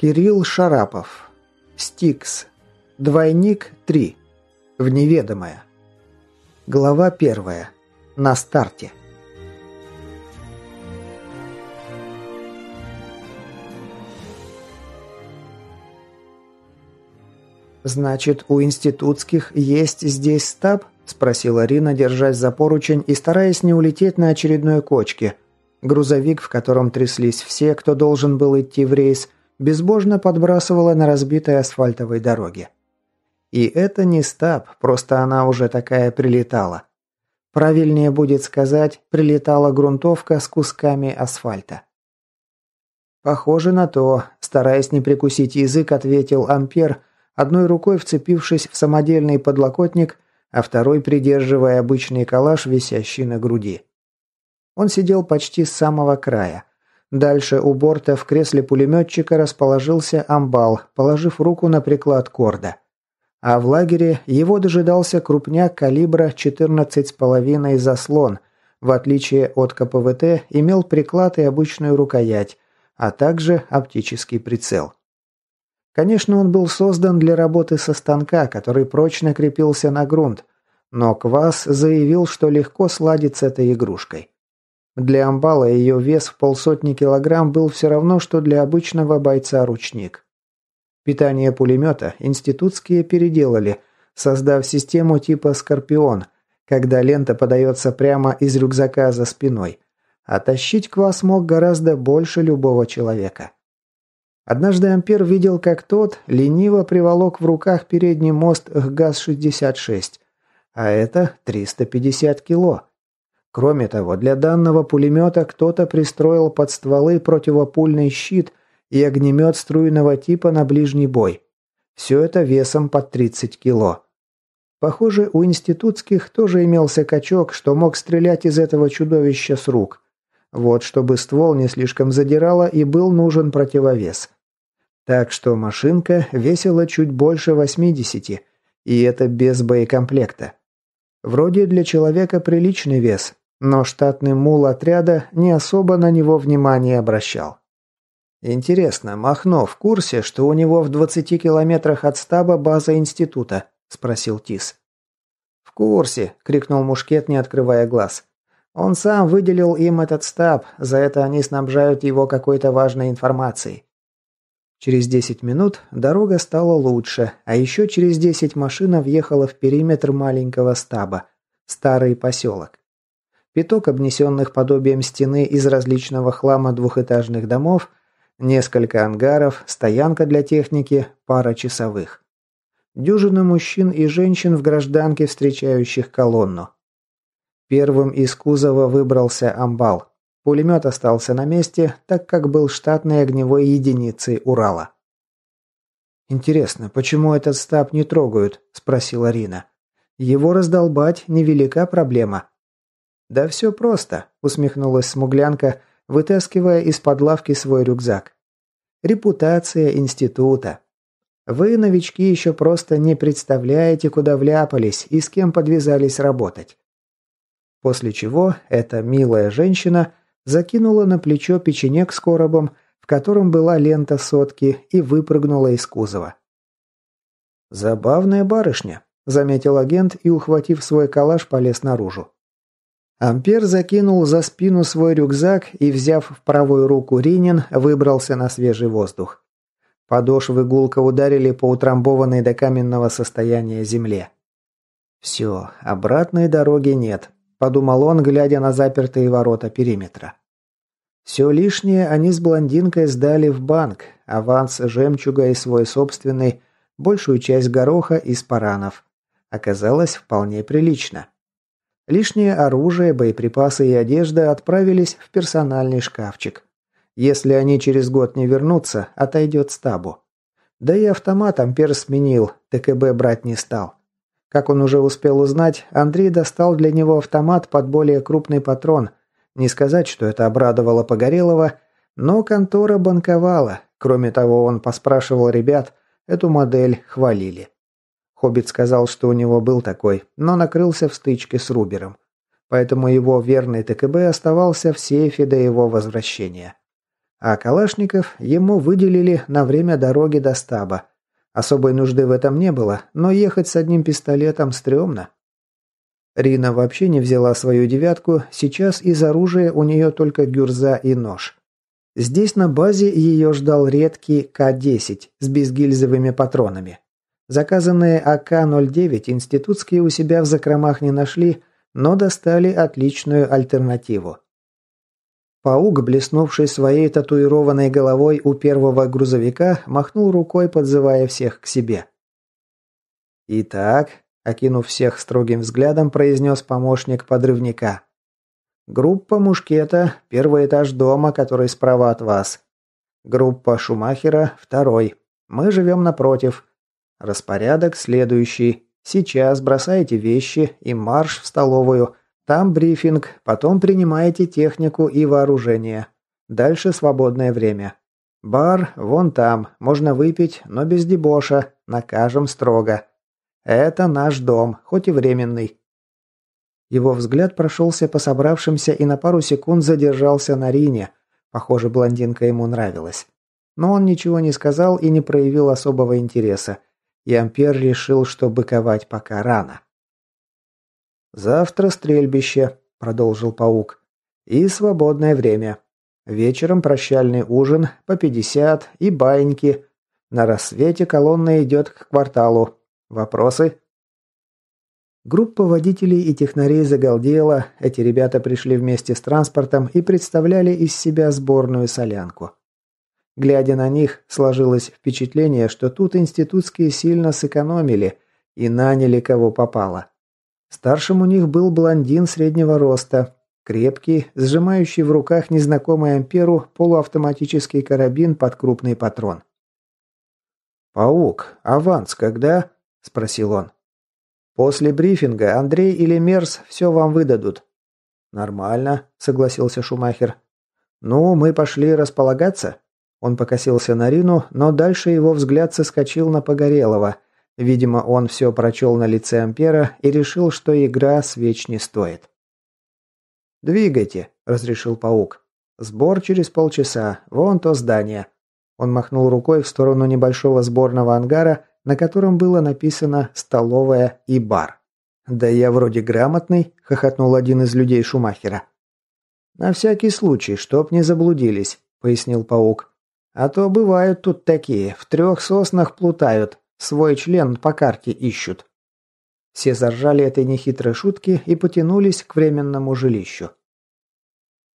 Кирилл Шарапов. Стикс. Двойник 3. В неведомое. Глава 1. На старте. «Значит, у институтских есть здесь стаб?» – спросила Рина, держась за поручень и стараясь не улететь на очередной кочке. Грузовик, в котором тряслись все, кто должен был идти в рейс – безбожно подбрасывала на разбитой асфальтовой дороге. И это не стаб, просто она уже такая прилетала. Правильнее будет сказать, прилетала грунтовка с кусками асфальта. Похоже на то, стараясь не прикусить язык, ответил Ампер, одной рукой вцепившись в самодельный подлокотник, а второй придерживая обычный калаш, висящий на груди. Он сидел почти с самого края, Дальше у борта в кресле пулеметчика расположился амбал, положив руку на приклад корда. А в лагере его дожидался крупняк калибра 14,5 заслон, в отличие от КПВТ имел приклад и обычную рукоять, а также оптический прицел. Конечно, он был создан для работы со станка, который прочно крепился на грунт, но Квас заявил, что легко сладит с этой игрушкой. Для амбала ее вес в полсотни килограмм был все равно, что для обычного бойца ручник. Питание пулемета институтские переделали, создав систему типа «Скорпион», когда лента подается прямо из рюкзака за спиной. А тащить квас мог гораздо больше любого человека. Однажды Ампер видел, как тот лениво приволок в руках передний мост ГАЗ-66, а это 350 кило. Кроме того, для данного пулемета кто-то пристроил под стволы противопульный щит и огнемет струйного типа на ближний бой. Все это весом под 30 кило. Похоже, у институтских тоже имелся качок, что мог стрелять из этого чудовища с рук. Вот чтобы ствол не слишком задирало и был нужен противовес. Так что машинка весила чуть больше 80, и это без боекомплекта. Вроде для человека приличный вес, но штатный мул отряда не особо на него внимания обращал. «Интересно, Махно в курсе, что у него в 20 километрах от стаба база института?» – спросил Тис. «В курсе», – крикнул Мушкет, не открывая глаз. «Он сам выделил им этот стаб, за это они снабжают его какой-то важной информацией». Через 10 минут дорога стала лучше, а еще через 10 машина въехала в периметр маленького стаба – старый поселок пяток обнесенных подобием стены из различного хлама двухэтажных домов, несколько ангаров, стоянка для техники, пара часовых. Дюжина мужчин и женщин в гражданке, встречающих колонну. Первым из кузова выбрался амбал. Пулемет остался на месте, так как был штатной огневой единицей Урала. «Интересно, почему этот стаб не трогают?» – спросила Рина. «Его раздолбать – невелика проблема. «Да все просто», – усмехнулась смуглянка, вытаскивая из-под лавки свой рюкзак. «Репутация института. Вы, новички, еще просто не представляете, куда вляпались и с кем подвязались работать». После чего эта милая женщина закинула на плечо печенек с коробом, в котором была лента сотки, и выпрыгнула из кузова. «Забавная барышня», – заметил агент и, ухватив свой калаш, полез наружу. Ампер закинул за спину свой рюкзак и, взяв в правую руку Ринин, выбрался на свежий воздух. Подошвы гулко ударили по утрамбованной до каменного состояния земле. «Все, обратной дороги нет», – подумал он, глядя на запертые ворота периметра. Все лишнее они с блондинкой сдали в банк, аванс жемчуга и свой собственный, большую часть гороха из паранов. Оказалось вполне прилично. Лишнее оружие, боеприпасы и одежда отправились в персональный шкафчик. Если они через год не вернутся, отойдет стабу. Да и автомат Ампер сменил, ТКБ брать не стал. Как он уже успел узнать, Андрей достал для него автомат под более крупный патрон. Не сказать, что это обрадовало Погорелова, но контора банковала. Кроме того, он поспрашивал ребят, эту модель хвалили. Хоббит сказал, что у него был такой, но накрылся в стычке с Рубером. Поэтому его верный ТКБ оставался в сейфе до его возвращения. А Калашников ему выделили на время дороги до стаба. Особой нужды в этом не было, но ехать с одним пистолетом стрёмно. Рина вообще не взяла свою девятку, сейчас из оружия у нее только гюрза и нож. Здесь на базе ее ждал редкий К-10 с безгильзовыми патронами. Заказанные АК-09 институтские у себя в закромах не нашли, но достали отличную альтернативу. Паук, блеснувший своей татуированной головой у первого грузовика, махнул рукой, подзывая всех к себе. «Итак», – окинув всех строгим взглядом, произнес помощник подрывника. «Группа Мушкета, первый этаж дома, который справа от вас. Группа Шумахера, второй. Мы живем напротив, Распорядок следующий. Сейчас бросаете вещи и марш в столовую. Там брифинг, потом принимаете технику и вооружение. Дальше свободное время. Бар вон там, можно выпить, но без дебоша, накажем строго. Это наш дом, хоть и временный. Его взгляд прошелся по собравшимся и на пару секунд задержался на Рине. Похоже, блондинка ему нравилась. Но он ничего не сказал и не проявил особого интереса и Ампер решил, что быковать пока рано. «Завтра стрельбище», — продолжил паук, — «и свободное время. Вечером прощальный ужин по пятьдесят и баиньки. На рассвете колонна идет к кварталу. Вопросы?» Группа водителей и технарей загалдела, эти ребята пришли вместе с транспортом и представляли из себя сборную солянку. Глядя на них, сложилось впечатление, что тут институтские сильно сэкономили и наняли кого попало. Старшим у них был блондин среднего роста, крепкий, сжимающий в руках незнакомый амперу полуавтоматический карабин под крупный патрон. «Паук, аванс когда?» – спросил он. «После брифинга Андрей или Мерс все вам выдадут». «Нормально», – согласился Шумахер. «Ну, мы пошли располагаться?» Он покосился на Рину, но дальше его взгляд соскочил на Погорелого. Видимо, он все прочел на лице Ампера и решил, что игра свеч не стоит. «Двигайте», – разрешил паук. «Сбор через полчаса. Вон то здание». Он махнул рукой в сторону небольшого сборного ангара, на котором было написано «столовая и бар». «Да я вроде грамотный», – хохотнул один из людей Шумахера. «На всякий случай, чтоб не заблудились», – пояснил паук. А то бывают тут такие, в трех соснах плутают, свой член по карте ищут. Все заржали этой нехитрой шутки и потянулись к временному жилищу.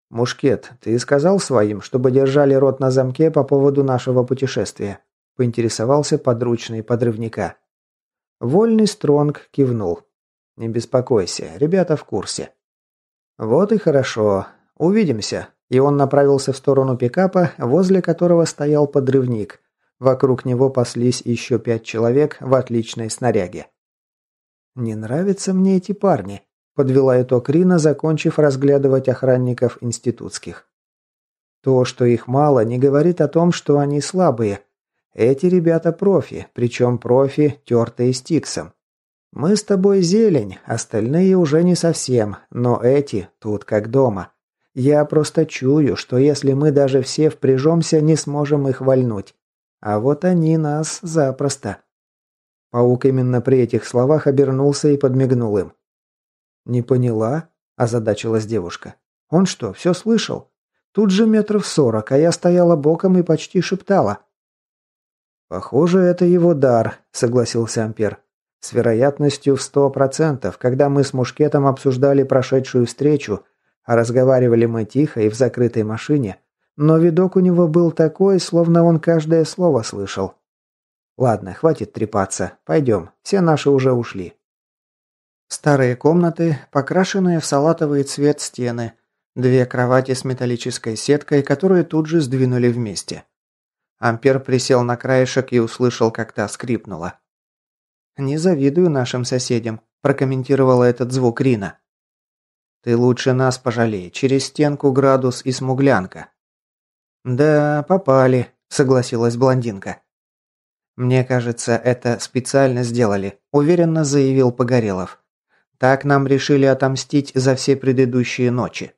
«Мушкет, ты сказал своим, чтобы держали рот на замке по поводу нашего путешествия?» – поинтересовался подручный подрывника. Вольный Стронг кивнул. «Не беспокойся, ребята в курсе». «Вот и хорошо. Увидимся и он направился в сторону пикапа, возле которого стоял подрывник. Вокруг него паслись еще пять человек в отличной снаряге. «Не нравятся мне эти парни», – подвела итог Рина, закончив разглядывать охранников институтских. «То, что их мало, не говорит о том, что они слабые. Эти ребята профи, причем профи, тертые тиксом. Мы с тобой зелень, остальные уже не совсем, но эти тут как дома. Я просто чую, что если мы даже все впряжемся, не сможем их вольнуть. А вот они нас запросто». Паук именно при этих словах обернулся и подмигнул им. «Не поняла?» – озадачилась девушка. «Он что, все слышал? Тут же метров сорок, а я стояла боком и почти шептала». «Похоже, это его дар», – согласился Ампер. «С вероятностью в сто процентов, когда мы с Мушкетом обсуждали прошедшую встречу, Разговаривали мы тихо и в закрытой машине, но видок у него был такой, словно он каждое слово слышал. Ладно, хватит трепаться, пойдем, все наши уже ушли. Старые комнаты, покрашенные в салатовый цвет стены, две кровати с металлической сеткой, которые тут же сдвинули вместе. Ампер присел на краешек и услышал, как та скрипнула. «Не завидую нашим соседям», – прокомментировала этот звук Рина. Ты лучше нас пожалей, через стенку градус и смуглянка. Да, попали, согласилась блондинка. Мне кажется, это специально сделали, уверенно заявил Погорелов. Так нам решили отомстить за все предыдущие ночи.